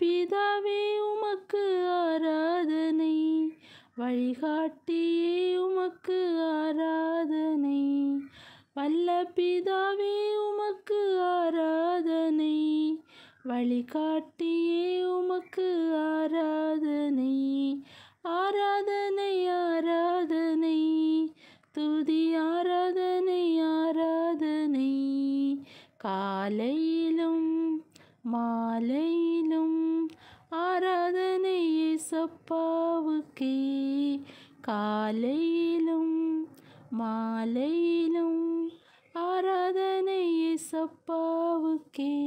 பிதாவே உமக்கு ஆராதனை வழிகாட்டியே உமக்கு ஆராதனை வல்ல பிதாவே உமக்கு ஆராதனை வழிகாட்டியே உமக்கு ஆராதனை ஆராதனை ஆராதனை துதி ஆராதனை ஆராதனை காலையிலும் மாலை ஏசப்பாவுக்கே காலையிலும் மாலையிலும் ஆராதனை ஏசப்பாவுக்கே